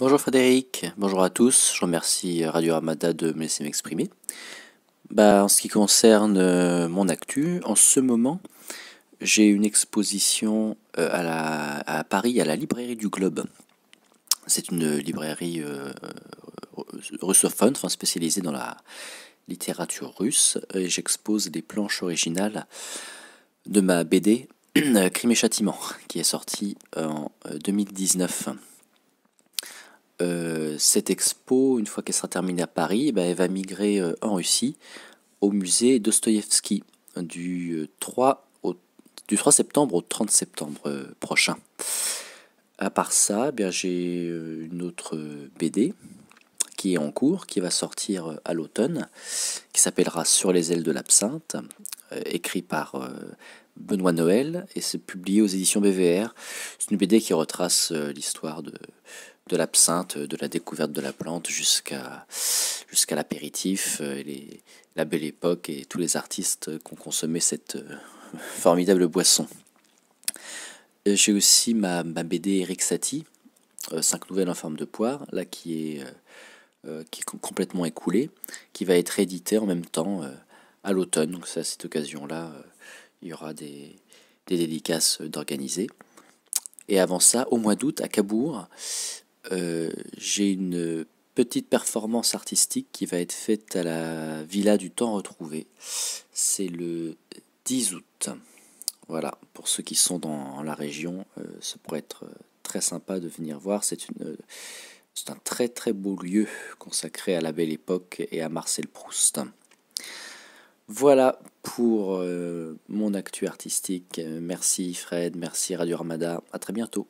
Bonjour Frédéric, bonjour à tous, je remercie euh, Radio Ramada de me laisser m'exprimer. Bah, en ce qui concerne euh, mon actu, en ce moment, j'ai une exposition euh, à, Paris, à la librairie du Globe. C'est une librairie russophone, spécialisée dans la littérature russe, j'expose des planches originales de ma BD Crime et Châtiment, qui est sortie en 2019. Euh, cette expo, une fois qu'elle sera terminée à Paris, eh ben, elle va migrer euh, en Russie au musée Dostoïevski du 3, euh, au, du 3 septembre au 30 septembre prochain. À part ça, eh bien, j'ai une autre BD qui est en cours, qui va sortir à l'automne, qui s'appellera Sur les ailes de l'absinthe, écrit par Benoît Noël et c'est publié aux éditions BVR. C'est une BD qui retrace euh, l'histoire de, l'absinthe, de la découverte de la plante jusqu'à jusqu'à l'apéritif, euh, les, la belle époque et tous les artistes qui ont consommé cette euh, formidable boisson. J'ai aussi ma, ma, BD Eric Satie, 5 nouvelles en forme de poire, là qui est, qui complètement écoulée, qui va être éditée en même temps à l'automne. Donc c'est à cette occasion-là il y aura des, dédicaces d'organiser. Et avant ça, au mois d'août, à Cabourg, euh, j'ai une petite performance artistique qui va être faite à la Villa du Temps Retrouvé. C'est le 10 août. Voilà, pour ceux qui sont dans la région, ce euh, ça pourrait être très sympa de venir voir. C'est C'est un très très beau lieu consacré à la belle époque et à Marcel Proust. Voilà pour euh, mon actu artistique. Euh, merci Fred, merci Radio Armada, à très bientôt.